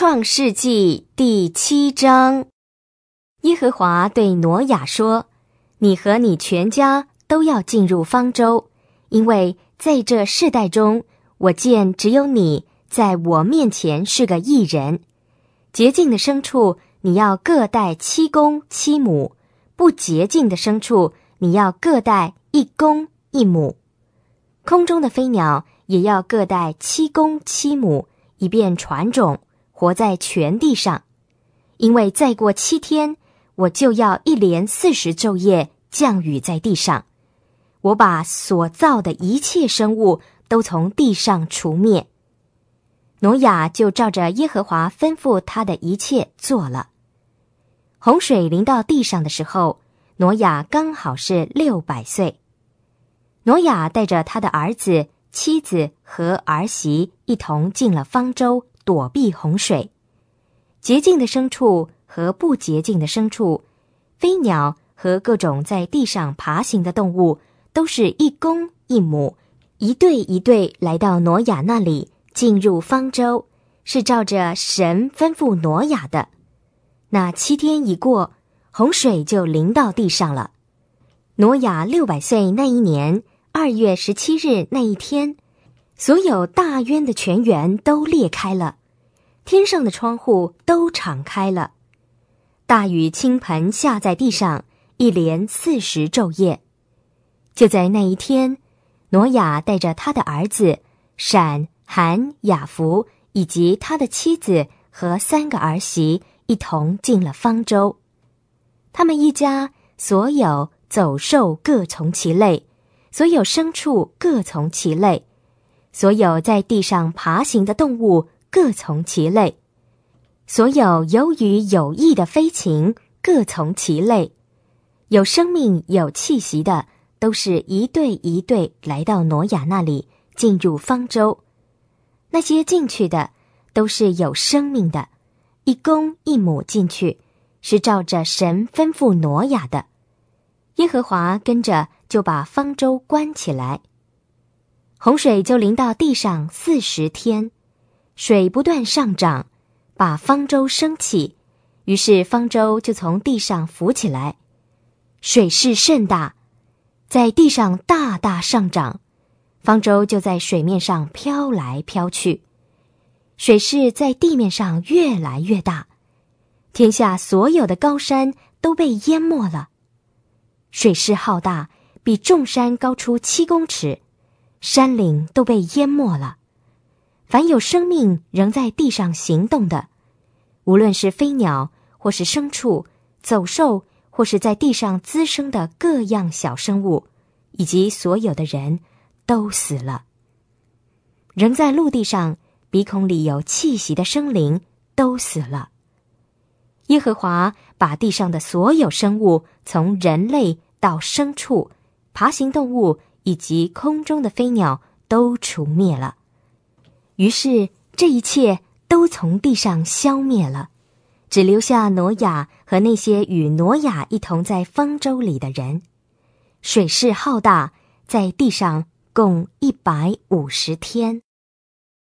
创世纪第七章，耶和华对挪亚说：“你和你全家都要进入方舟，因为在这世代中，我见只有你在我面前是个异人。洁净的牲畜你要各带七公七母；不洁净的牲畜你要各带一公一母。空中的飞鸟也要各带七公七母，以便传种。”活在全地上，因为再过七天，我就要一连四十昼夜降雨在地上。我把所造的一切生物都从地上除灭。挪亚就照着耶和华吩咐他的一切做了。洪水临到地上的时候，挪亚刚好是六百岁。挪亚带着他的儿子、妻子和儿媳一同进了方舟。躲避洪水，洁净的牲畜和不洁净的牲畜，飞鸟和各种在地上爬行的动物，都是一公一母，一对一对来到挪亚那里，进入方舟，是照着神吩咐挪亚的。那七天一过，洪水就临到地上了。挪亚六百岁那一年二月十七日那一天，所有大渊的全员都裂开了。天上的窗户都敞开了，大雨倾盆下在地上，一连四十昼夜。就在那一天，挪亚带着他的儿子闪、韩、雅福以及他的妻子和三个儿媳，一同进了方舟。他们一家，所有走兽各从其类，所有牲畜各从其类，所有在地上爬行的动物。各从其类，所有有与有益的飞禽各从其类，有生命有气息的都是一对一对来到挪亚那里进入方舟。那些进去的都是有生命的，一公一母进去，是照着神吩咐挪亚的。耶和华跟着就把方舟关起来，洪水就淋到地上四十天。水不断上涨，把方舟升起，于是方舟就从地上浮起来。水势甚大，在地上大大上涨，方舟就在水面上飘来飘去。水势在地面上越来越大，天下所有的高山都被淹没了。水势浩大，比众山高出七公尺，山岭都被淹没了。凡有生命仍在地上行动的，无论是飞鸟，或是牲畜、走兽，或是在地上滋生的各样小生物，以及所有的人都死了。仍在陆地上鼻孔里有气息的生灵都死了。耶和华把地上的所有生物，从人类到牲畜、爬行动物，以及空中的飞鸟，都除灭了。于是，这一切都从地上消灭了，只留下挪亚和那些与挪亚一同在方舟里的人。水势浩大，在地上共一百五十天。